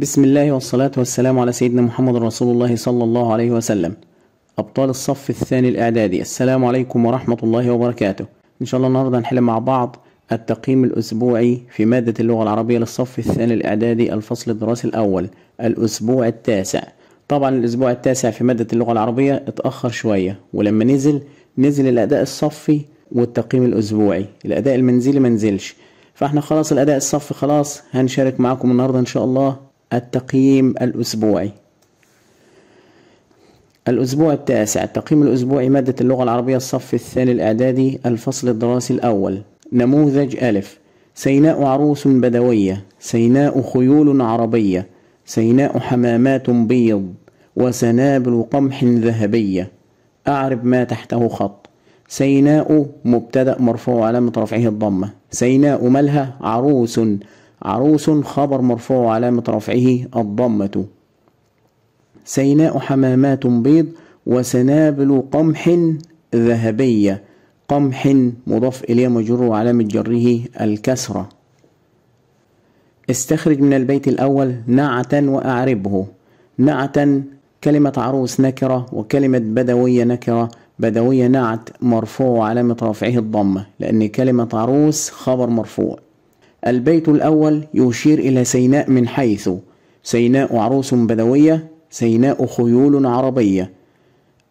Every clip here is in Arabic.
بسم الله والصلاة والسلام على سيدنا محمد رسول الله صلى الله عليه وسلم أبطال الصف الثاني الإعدادي السلام عليكم ورحمة الله وبركاته إن شاء الله النهاردة هنحل مع بعض التقييم الأسبوعي في مادة اللغة العربية للصف الثاني الإعدادي الفصل الدراسي الأول الأسبوع التاسع طبعا الأسبوع التاسع في مادة اللغة العربية اتأخر شوية ولما نزل نزل الأداء الصفي والتقييم الأسبوعي الأداء المنزلي منزلش فاحنا خلاص الأداء الصفي خلاص هنشارك معاكم النهاردة إن شاء الله التقييم الأسبوعي الأسبوع التاسع التقييم الأسبوعي مادة اللغة العربية الصف الثاني الإعدادي الفصل الدراسي الأول نموذج ألف سيناء عروس بدوية سيناء خيول عربية سيناء حمامات بيض وسنابل قمح ذهبية أعرب ما تحته خط سيناء مبتدأ مرفوع علامة رفعه الضمة سيناء ملهى عروس عروس خبر مرفوع علامة رفعه الضمة سيناء حمامات بيض وسنابل قمح ذهبية قمح مضاف إليه مجر وعلامة جره الكسرة استخرج من البيت الأول نعتا وأعربه نعتا كلمة عروس نكرة وكلمة بدوية نكرة بدوية نعت مرفوع وعلامة رفعه الضمة لأن كلمة عروس خبر مرفوع البيت الأول يشير إلى سيناء من حيث سيناء عروس بدوية سيناء خيول عربية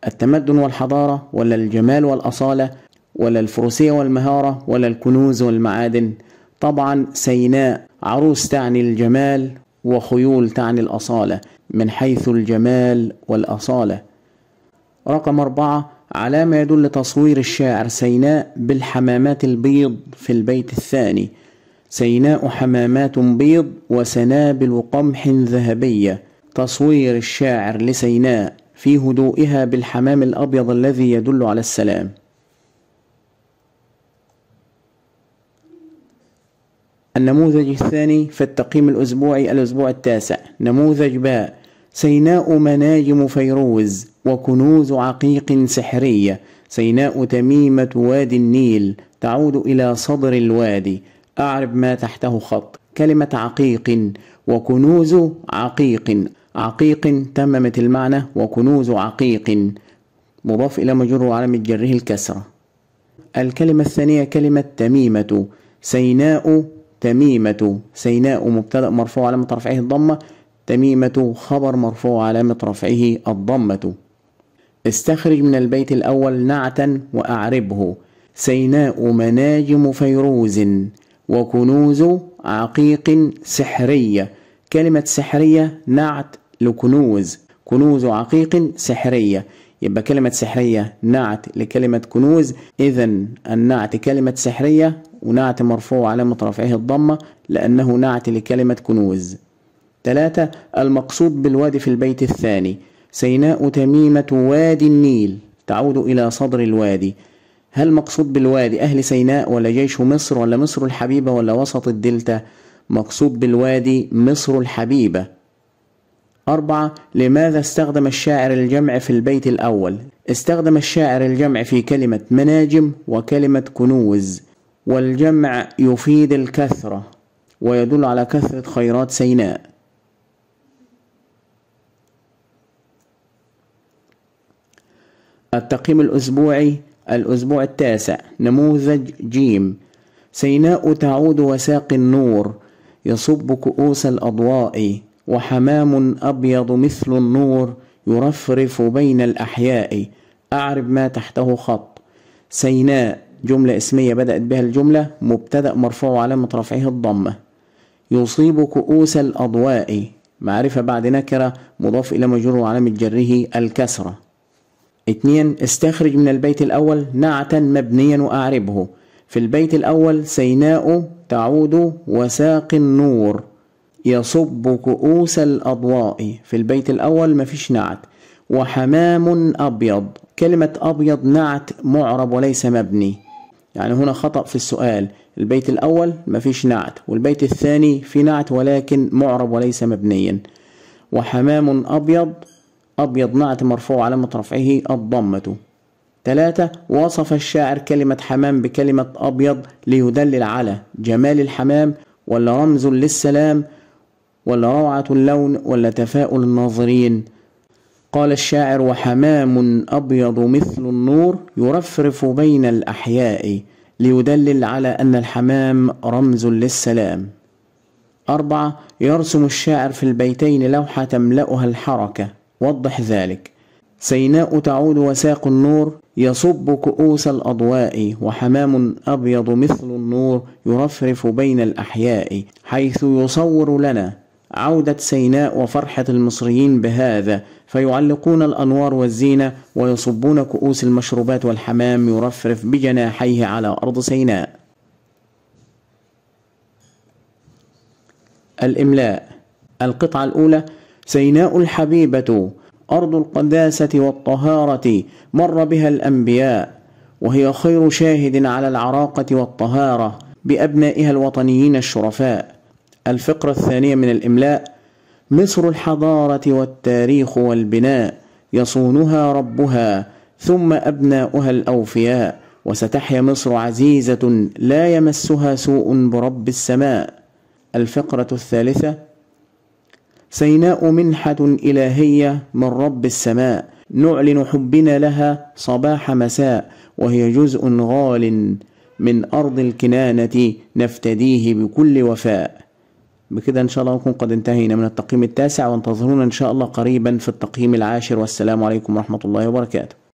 التمدن والحضارة ولا الجمال والأصالة ولا الفروسية والمهارة ولا الكنوز والمعادن طبعا سيناء عروس تعني الجمال وخيول تعني الأصالة من حيث الجمال والأصالة رقم أربعة علامة يدل تصوير الشاعر سيناء بالحمامات البيض في البيت الثاني سيناء حمامات بيض وسنابل قمح ذهبية تصوير الشاعر لسيناء في هدوئها بالحمام الأبيض الذي يدل على السلام النموذج الثاني في التقييم الأسبوعي الأسبوع التاسع نموذج باء سيناء مناجم فيروز وكنوز عقيق سحرية سيناء تميمة وادي النيل تعود إلى صدر الوادي أعرب ما تحته خط كلمة عقيق وكنوز عقيق عقيق تممت المعنى وكنوز عقيق مضاف إلى مجر وعلامة جره الكسرة الكلمة الثانية كلمة تميمة سيناء تميمة سيناء مبتدأ مرفوع علامة رفعه الضمة تميمة خبر مرفوع علامة رفعه الضمة استخرج من البيت الأول نعتا وأعربه سيناء مناجم فيروز وكنوز عقيق سحرية كلمة سحرية نعت لكنوز كنوز عقيق سحرية يبقى كلمة سحرية نعت لكلمة كنوز إذا النعت كلمة سحرية ونعت مرفوع علامة رفعه الضمة لأنه نعت لكلمة كنوز ثلاثة المقصود بالوادي في البيت الثاني سيناء تميمة وادي النيل تعود إلى صدر الوادي هل مقصود بالوادي أهل سيناء ولا جيش مصر ولا مصر الحبيبة ولا وسط الدلتا مقصود بالوادي مصر الحبيبة أربعة لماذا استخدم الشاعر الجمع في البيت الأول استخدم الشاعر الجمع في كلمة مناجم وكلمة كنوز والجمع يفيد الكثرة ويدل على كثرة خيرات سيناء التقييم الأسبوعي الأسبوع التاسع نموذج جيم سيناء تعود وساق النور يصب كؤوس الأضواء وحمام أبيض مثل النور يرفرف بين الأحياء أعرب ما تحته خط سيناء جملة اسمية بدأت بها الجملة مبتدأ مرفوع علامة رفعه الضمة يصيب كؤوس الأضواء معرفة بعد نكرة مضاف إلى مجرور علامة جره الكسرة اثنين استخرج من البيت الأول نعتا مبنيا وأعربه في البيت الأول سيناء تعود وساق النور يصب كؤوس الأضواء في البيت الأول مفيش نعت وحمام أبيض كلمة أبيض نعت معرب وليس مبني يعني هنا خطأ في السؤال البيت الأول مفيش نعت والبيت الثاني في نعت ولكن معرب وليس مبنيا وحمام أبيض أبيض نعت مرفوع علامة رفعه الضمة ثلاثة وصف الشاعر كلمة حمام بكلمة أبيض ليدلل على جمال الحمام ولا رمز للسلام ولا روعة اللون ولا تفاؤل الناظرين قال الشاعر وحمام أبيض مثل النور يرفرف بين الأحياء ليدلل على أن الحمام رمز للسلام أربعة يرسم الشاعر في البيتين لوحة تملأها الحركة وضح ذلك سيناء تعود وساق النور يصب كؤوس الأضواء وحمام أبيض مثل النور يرفرف بين الأحياء حيث يصور لنا عودة سيناء وفرحة المصريين بهذا فيعلقون الأنوار والزينة ويصبون كؤوس المشروبات والحمام يرفرف بجناحيه على أرض سيناء الإملاء القطعة الأولى سيناء الحبيبة أرض القداسة والطهارة مر بها الأنبياء وهي خير شاهد على العراقة والطهارة بأبنائها الوطنيين الشرفاء الفقرة الثانية من الإملاء مصر الحضارة والتاريخ والبناء يصونها ربها ثم أبناؤها الأوفياء وستحيا مصر عزيزة لا يمسها سوء برب السماء الفقرة الثالثة سيناء منحة إلهية من رب السماء نعلن حبنا لها صباح مساء وهي جزء غال من أرض الكنانة نفتديه بكل وفاء بكده إن شاء الله نكون قد انتهينا من التقييم التاسع وانتظرونا إن شاء الله قريبا في التقييم العاشر والسلام عليكم ورحمة الله وبركاته